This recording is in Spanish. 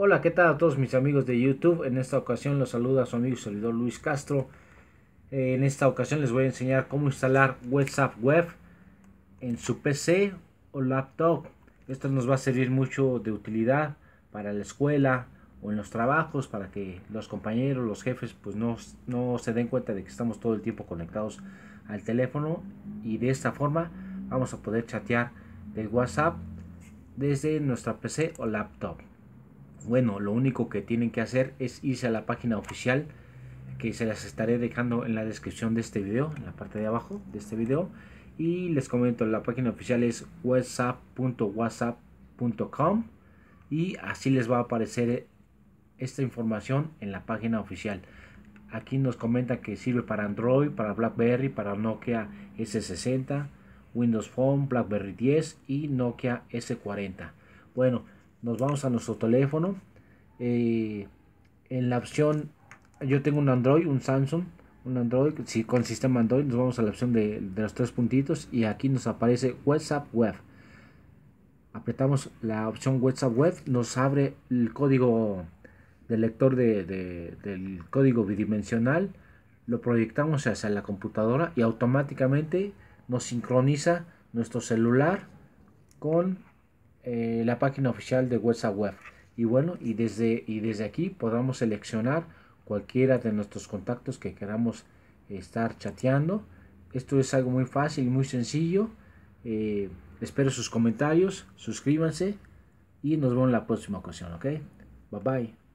Hola, ¿qué tal a todos mis amigos de YouTube? En esta ocasión los saluda su amigo y servidor Luis Castro. Eh, en esta ocasión les voy a enseñar cómo instalar WhatsApp Web en su PC o laptop. Esto nos va a servir mucho de utilidad para la escuela o en los trabajos para que los compañeros, los jefes, pues no, no se den cuenta de que estamos todo el tiempo conectados al teléfono y de esta forma vamos a poder chatear del WhatsApp desde nuestra PC o laptop bueno, lo único que tienen que hacer es irse a la página oficial que se las estaré dejando en la descripción de este video, en la parte de abajo de este video. Y les comento, la página oficial es whatsapp.whatsapp.com y así les va a aparecer esta información en la página oficial. Aquí nos comenta que sirve para Android, para BlackBerry, para Nokia S60, Windows Phone, BlackBerry 10 y Nokia S40. Bueno, nos vamos a nuestro teléfono. Eh, en la opción, yo tengo un Android, un Samsung, un Android, si con sistema Android nos vamos a la opción de, los tres puntitos y aquí nos aparece WhatsApp Web. Apretamos la opción WhatsApp Web, nos abre el código del lector del código bidimensional, lo proyectamos hacia la computadora y automáticamente nos sincroniza nuestro celular con eh, la página oficial de WhatsApp Web. Y bueno, y desde, y desde aquí podamos seleccionar cualquiera de nuestros contactos que queramos estar chateando. Esto es algo muy fácil y muy sencillo. Eh, espero sus comentarios, suscríbanse y nos vemos en la próxima ocasión, ¿ok? Bye bye.